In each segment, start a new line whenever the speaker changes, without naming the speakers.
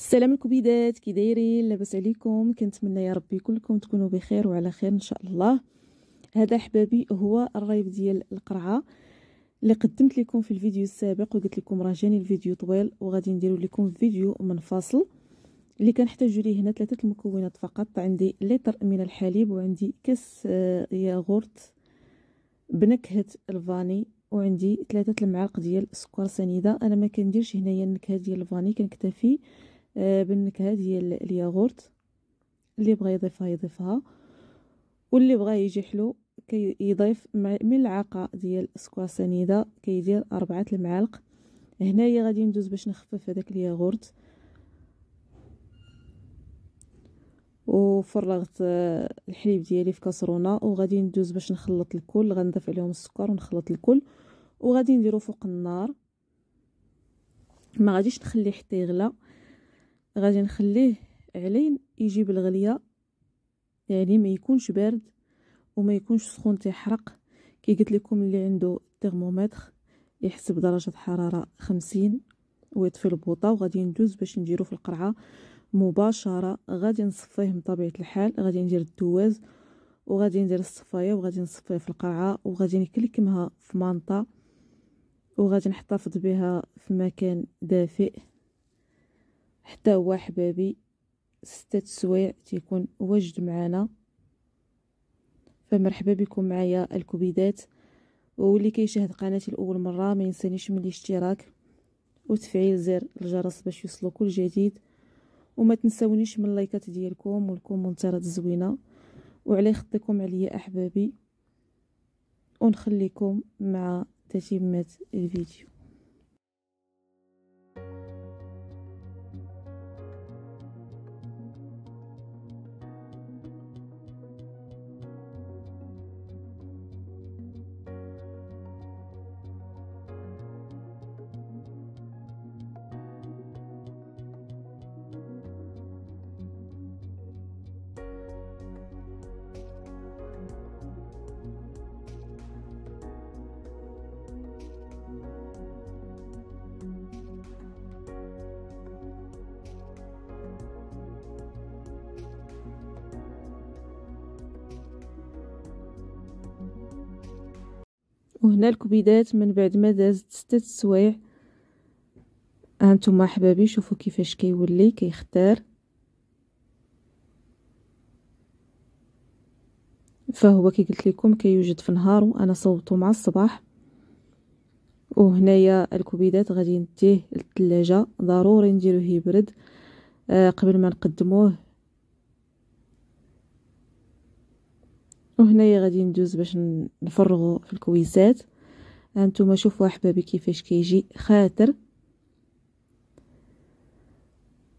السلام الكبيدات كي دايرين لاباس عليكم كنتمنى يا ربي كلكم تكونوا بخير وعلى خير ان شاء الله هذا احبابي هو الريب ديال القرعه اللي قدمت لكم في الفيديو السابق وقلت لكم راه جاني الفيديو طويل وغادي نديروا لكم فيديو منفصل اللي كنحتاجوا ليه هنا ثلاثه المكونات فقط عندي لتر من الحليب وعندي كاس آه، ياغورت بنكهه الفاني وعندي ثلاثه المعالق ديال السكر سنيده انا ما كنديرش هنايا النكهه ديال الفاني كنكتفي آه، بالنكهه ديال الياغورت اللي بغى يضيفها يضيفها واللي بغى يجي حلو كيضيف كي ملعقه ديال سكوا سنيده كيدير اربعه المعالق هنايا غادي ندوز باش نخفف هذاك الياغورت وفرغت آه، الحليب ديالي في كاسرونه وغادي ندوز باش نخلط الكل غنضيف عليهم السكر ونخلط الكل وغادي نديرو فوق النار ما غاديش نخليه حتى يغلى غادي نخليه علين يجيب الغليه يعني ما يكونش بارد وما يكونش سخون تيحرق كي قلت لكم اللي عنده ترمومتر يحسب درجه حراره خمسين ويطفي البوطه وغادي ندوز باش نديرو في القرعه مباشره غادي نصفيه بطبيعه الحال غادي ندير الدواز وغادي ندير الصفايه وغادي نصفيه في القرعه وغادي نكلكمها في مانطة وغادي نحتفظ بها في مكان دافئ حتى هو حبابي ستة سوايع تيكون واجد معانا فمرحبا بكم معايا الكبيدات واللي كيشاهد قناتي لاول مره ما ينسانيش من الاشتراك وتفعيل زر الجرس باش يوصلو كل جديد وما تنسونيش من اللايكات ديالكم والكومنتات الزوينه وعلى خطكم عليا احبابي ونخليكم مع تتمه الفيديو وهنا الكبيدات من بعد ما دازت ستة سوايع هانتوما احبابي شوفوا كيفاش كيولي كيختار فهو كي قلت لكم كيوجد في نهارو انا صوبته مع الصباح وهنايا الكبيدات غادي نديه للثلاجه ضروري نديروه يبرد آه قبل ما نقدموه وهنايا غادي ندوز باش نفرغو في الكويسات هانتوما شوفوا احبابي كيفاش كيجي خاطر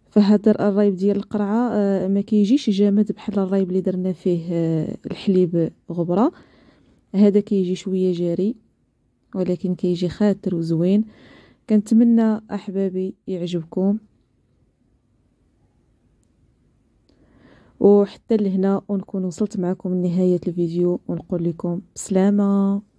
فهاد الرايب ديال القرعه آه، ما كيجيش جامد بحال الرايب اللي درنا فيه آه، الحليب غبره هذا كيجي شويه جاري ولكن كيجي خاطر وزوين كنتمنى احبابي يعجبكم وحتى لهنا ونكون وصلت معكم لنهاية الفيديو ونقول لكم بسلامة